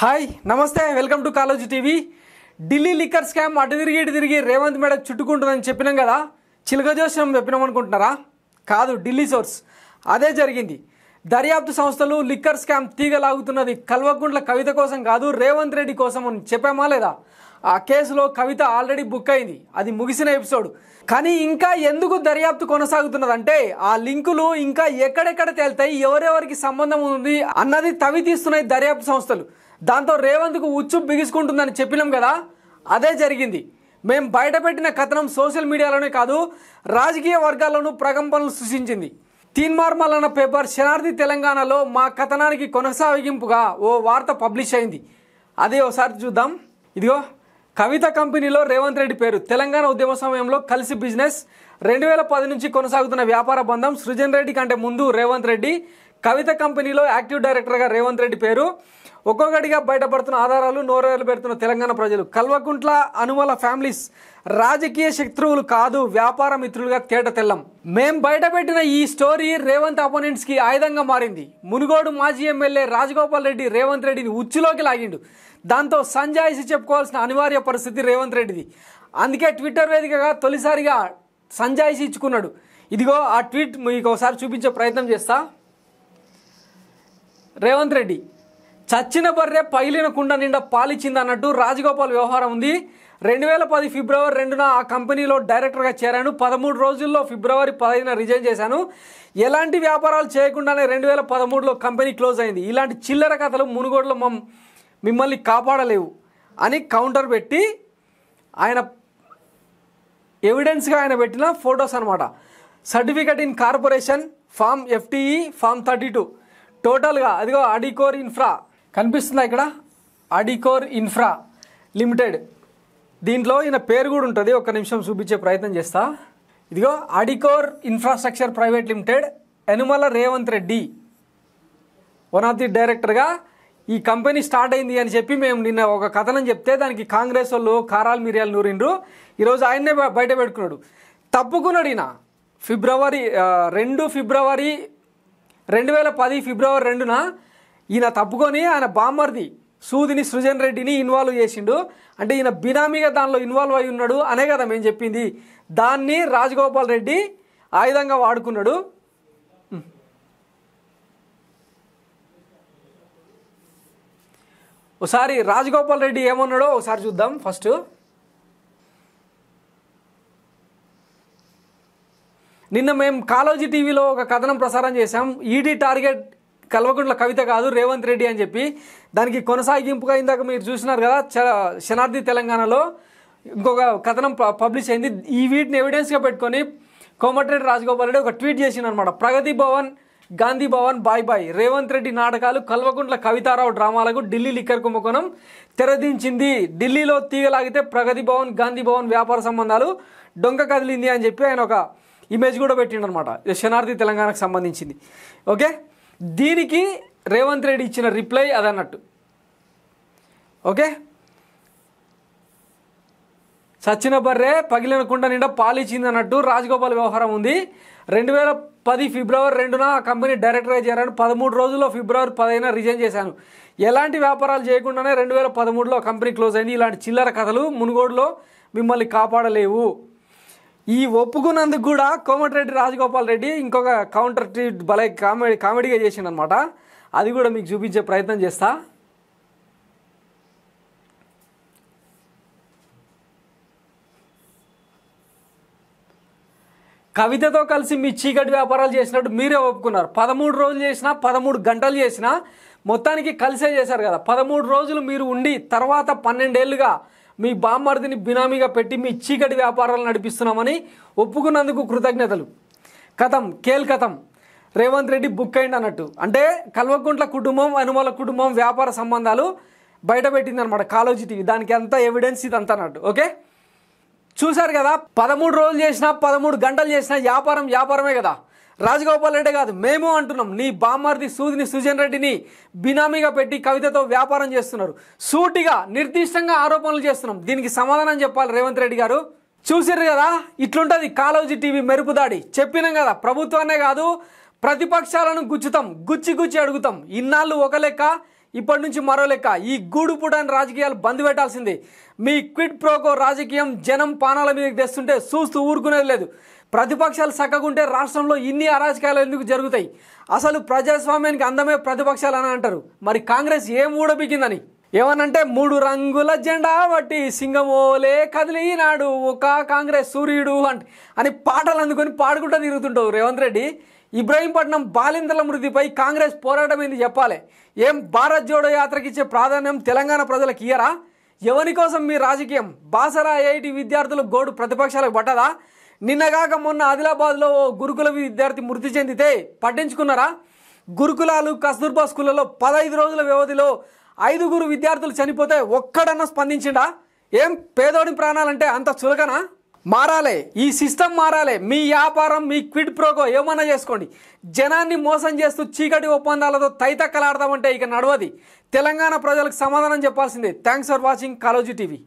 hi నమస్తే welcome to Kaloji TV Delhi liquor scam అటు తిరిగి ఇటు తిరిగి రేవంత్ మేడం చుట్టుకుంటుందని చెప్పినాం కదా చిలకజోషం చెప్పినాం అనుకుంటున్నారా కాదు ఢిల్లీ సోర్స్ అదే జరిగింది దర్యాప్తు సంస్థలు లిక్కర్ స్కామ్ తీగలాగుతున్నది కల్వకుంట్ల కవిత కోసం కాదు రేవంత్ రెడ్డి కోసం అని చెప్పామా లేదా ఆ కేసులో కవిత ఆల్రెడీ బుక్ అయింది అది ముగిసిన ఎపిసోడ్ కానీ ఇంకా ఎందుకు దర్యాప్తు కొనసాగుతున్నదంటే ఆ లింకులు ఇంకా ఎక్కడెక్కడ తేలుతాయి ఎవరెవరికి సంబంధం ఉంది అన్నది తవి తీస్తున్నాయి దర్యాప్తు సంస్థలు దాంతో రేవంత్కు ఉచ్చు బిగుసుకుంటుందని చెప్పినాం కదా అదే జరిగింది మేము బయటపెట్టిన కథనం సోషల్ మీడియాలోనే కాదు రాజకీయ వర్గాల్లోనూ ప్రకంపనలు సృష్టించింది తీన్మార్మల్ అన్న పేపర్ శనార్ది తెలంగాణలో మా కథనానికి కొనసాగింపుగా ఓ వార్త పబ్లిష్ అయింది అదే ఒకసారి చూద్దాం ఇదిగో కవిత కంపెనీలో రేవంత్ రెడ్డి పేరు తెలంగాణ ఉద్యమ సమయంలో కలిసి బిజినెస్ రెండు వేల పది నుంచి కొనసాగుతున్న వ్యాపార బంధం సృజన్ రెడ్డి కంటే ముందు రేవంత్ రెడ్డి కవిత కంపెనీలో యాక్టివ్ డైరెక్టర్గా రేవంత్ రెడ్డి పేరు ఒక్కొక్కటిగా బయటపడుతున్న ఆధారాలు నోరేలు పెడుతున్న తెలంగాణ ప్రజలు కల్వకుంట్ల అనుమల ఫ్యామిలీస్ రాజకీయ శత్రువులు కాదు వ్యాపార మిత్రులుగా తేట తెల్లం మేం బయటపెట్టిన ఈ స్టోరీ రేవంత్ అపోనెంట్స్కి ఆయుధంగా మారింది మునుగోడు మాజీ ఎమ్మెల్యే రాజగోపాల్ రెడ్డి రేవంత్ రెడ్డిని ఉచ్చులోకి లాగిండు దాంతో సంజాయిసి చెప్పుకోవాల్సిన అనివార్య పరిస్థితి రేవంత్ రెడ్డిది అందుకే ట్విట్టర్ వేదికగా తొలిసారిగా సంజాయిసి ఇచ్చుకున్నాడు ఇదిగో ఆ ట్వీట్ మీకు ఒకసారి చూపించే ప్రయత్నం చేస్తా రేవంత్ రెడ్డి చచ్చిన బర్రె పైలిన కుండ నిండా పాలిచ్చింది అన్నట్టు రాజగోపాల్ వ్యవహారం ఉంది రెండు వేల పది ఫిబ్రవరి రెండున ఆ కంపెనీలో డైరెక్టర్గా చేరాను పదమూడు రోజుల్లో ఫిబ్రవరి పదిహేను రిజైన్ చేశాను ఎలాంటి వ్యాపారాలు చేయకుండానే రెండు వేల పదమూడులో కంపెనీ క్లోజ్ అయింది ఇలాంటి చిల్లర కథలు మునుగోడులో మమ్ మిమ్మల్ని కాపాడలేవు అని కౌంటర్ పెట్టి ఆయన ఎవిడెన్స్గా ఆయన పెట్టిన ఫొటోస్ అనమాట certificate in corporation form FTE form thirty two టోటల్గా అదిగో అడికోర్ ఇన్ఫ్రా కనిపిస్తుందా ఇక్కడ అడికోర్ ఇన్ఫ్రా లిమిటెడ్ దీంట్లో ఈయన పేరు కూడా ఉంటుంది ఒక నిమిషం చూపించే ప్రయత్నం చేస్తా ఇదిగో Adicor infrastructure private limited Yenumula Revanth Reddy one of the డైరెక్టర్గా ఈ కంపెనీ స్టార్ట్ అయింది అని చెప్పి మేము నిన్న ఒక కథనం చెప్తే దానికి కాంగ్రెస్ వాళ్ళు కారాలు మిరియాలు నూరిండ్రు ఈరోజు ఆయన్నే బయట పెట్టుకున్నాడు తప్పుకున్నాడు ఈయన ఫిబ్రవరి రెండు ఫిబ్రవరి రెండు వేల పది ఫిబ్రవరి రెండున ఈయన తప్పుకొని ఆయన బామ్మర్ది సూదిని సృజన్ రెడ్డిని ఇన్వాల్వ్ చేసిండు అంటే ఈయన బినామీగా దానిలో ఇన్వాల్వ్ అయి ఉన్నాడు అనే కదా మేము చెప్పింది దాన్ని రాజగోపాల్ రెడ్డి ఆయుధంగా వాడుకున్నాడు ఒకసారి రాజగోపాల్ రెడ్డి ఏమన్నాడో ఒకసారి చూద్దాం ఫస్ట్ నిన్న మేము కాలోజీ టీవీలో ఒక కథనం ప్రసారం చేశాం ఈడీ టార్గెట్ కల్వకుంట్ల కవిత కాదు రేవంత్ రెడ్డి అని చెప్పి దానికి కొనసాగింపుగా ఇందాక మీరు చూసినారు కదా శనార్థి తెలంగాణలో ఇంకొక కథనం పబ్లిష్ అయింది ఈ వీటిని ఎవిడెన్స్గా పెట్టుకొని కోమటిరెడ్డి రాజగోపాల్ రెడ్డి ఒక ట్వీట్ చేసింది అనమాట ప్రగతి భవన్ గాంధీ భవన్ బాయ్ బాయ్ రేవంత్ రెడ్డి నాటకాలు కల్వకుంట్ల కవితారావు డ్రామాలకు ఢిల్లీ లిక్కర్ కుంభకోణం తెరదించింది ఢిల్లీలో తీగలాగితే ప్రగతి భవన్ గాంధీ భవన్ వ్యాపార సంబంధాలు డొంక కదిలింది అని చెప్పి ఆయన ఒక ఇమేజ్ కూడా పెట్టిండనమాట శనార్థి తెలంగాణకు సంబంధించింది ఓకే దీనికి రేవంత్ రెడ్డి ఇచ్చిన రిప్లై అదన్నట్టు ఓకే సచ్చిన బర్రే పగిలిన కుండ నిండా పాలిచ్చింది అన్నట్టు రాజగోపాల్ వ్యవహారం ఉంది రెండు వేల పది ఫిబ్రవరి రెండున ఆ కంపెనీ డైరెక్టర్గా చేరాను పదమూడు రోజుల్లో ఫిబ్రవరి పదైన రిజైన్ చేశాను ఎలాంటి వ్యాపారాలు చేయకుండానే రెండు వేల పదమూడులో కంపెనీ క్లోజ్ అయింది ఇలాంటి చిల్లర కథలు మునుగోడులో మిమ్మల్ని కాపాడలేవు ఈ ఒప్పుకున్నందుకు కూడా కోమటిరెడ్డి రాజగోపాల్ రెడ్డి ఇంకొక కౌంటర్ ట్రీట్ భలే కామెడీ కామెడీగా చేసిండు అనమాట అది కూడా మీకు చూపించే ప్రయత్నం చేస్తా కవితతో కలిసి మీ చీకటి వ్యాపారాలు చేసినట్టు మీరే ఒప్పుకున్నారు పదమూడు రోజులు చేసినా పదమూడు గంటలు చేసినా మొత్తానికి కలిసే చేశారు కదా పదమూడు రోజులు మీరు ఉండి తర్వాత పన్నెండేళ్ళుగా మీ బామ్మర్దిని బినామీగా పెట్టి మీ చీకటి వ్యాపారాలు నడిపిస్తున్నామని ఒప్పుకున్నందుకు కృతజ్ఞతలు కథం కేల్ కథం రేవంత్ రెడ్డి బుక్ అయింది అన్నట్టు అంటే కల్వకుంట్ల కుటుంబం అనుమల కుటుంబం వ్యాపార సంబంధాలు బయటపెట్టింది అనమాట కాలోజీ టీవీ దానికి అంత ఎవిడెన్స్ ఇది అంత అన్నట్టు ఓకే చూశారు కదా పదమూడు రోజులు చేసినా పదమూడు గంటలు చేసినా వ్యాపారం వ్యాపారమే కదా రాజగోపాల్ రెడ్డి కాదు మేము అంటున్నాం నీ బామ్మర్ది సూదిని సుజన్ రెడ్డిని బినామీగా పెట్టి కవితతో వ్యాపారం చేస్తున్నారు సూటిగా నిర్దిష్టంగా ఆరోపణలు చేస్తున్నాం దీనికి సమాధానం చెప్పాలి రేవంత్ రెడ్డి గారు చూసారు కదా ఇట్లుంటుంది కాలోజీ టీవీ మెరుపు దాడి చెప్పినాం కదా ప్రభుత్వాన్నే కాదు ప్రతిపక్షాలను గుచ్చుతాం గుచ్చి గుచ్చి అడుగుతాం ఇన్నాళ్ళు ఒక లెక్క ఇప్పటి నుంచి మరో లెక్క ఈ గూడు పుటాన్ని రాజకీయాలు బంద్ పెట్టాల్సిందే మీ క్విడ్ ప్రోకో రాజకీయం జనం పానాల మీదకి తెస్తుంటే చూస్తూ ఊరుకునేది లేదు ప్రతిపక్షాలు చక్కగుంటే రాష్ట్రంలో ఇన్ని అరాజకాలు ఎందుకు జరుగుతాయి అసలు ప్రజాస్వామ్యానికి అందమే ప్రతిపక్షాలు అని అంటారు మరి కాంగ్రెస్ ఏం ఊడబిగిందని ఏమనంటే మూడు రంగుల జెండా బట్టి సింగమోలే కదిలినాడు ఒక కాంగ్రెస్ సూర్యుడు అంట అని పాటలు అందుకొని పాడుకుంటూ తిరుగుతుంటావు రేవంత్ రెడ్డి ఇబ్రహీంపట్నం బాలింతల మృతిపై కాంగ్రెస్ పోరాటం ఏంది చెప్పాలి ఏం భారత్ జోడో యాత్రకి ఇచ్చే ప్రాధాన్యం తెలంగాణ ప్రజలకు ఇయ్యరా ఎవరి కోసం మీ రాజకీయం బాసరా ఐఐటి విద్యార్థులు గోడు ప్రతిపక్షాలకు పట్టదా నిన్నగాక మొన్న ఆదిలాబాద్లో గురుకుల విద్యార్థి మృతి చెందితే పట్టించుకున్నారా గురుకులాలు కస్తూర్బా స్కూళ్ళలో పదహైదు రోజుల వ్యవధిలో ఐదుగురు విద్యార్థులు చనిపోతే ఒక్కడన్నా స్పందించిండా ఏం పేదోడి ప్రాణాలంటే అంత చులకనా మారాలే ఈ సిస్టమ్ మారాలే మీ వ్యాపారం మీ క్విడ్ ప్రోగో ఏమన్నా చేసుకోండి జనాన్ని మోసం చేస్తూ చీకటి ఒప్పందాలతో తైతక్కలాడదామంటే ఇక నడవది తెలంగాణ ప్రజలకు సమాధానం చెప్పాల్సిందే thanks for watching Kaloji TV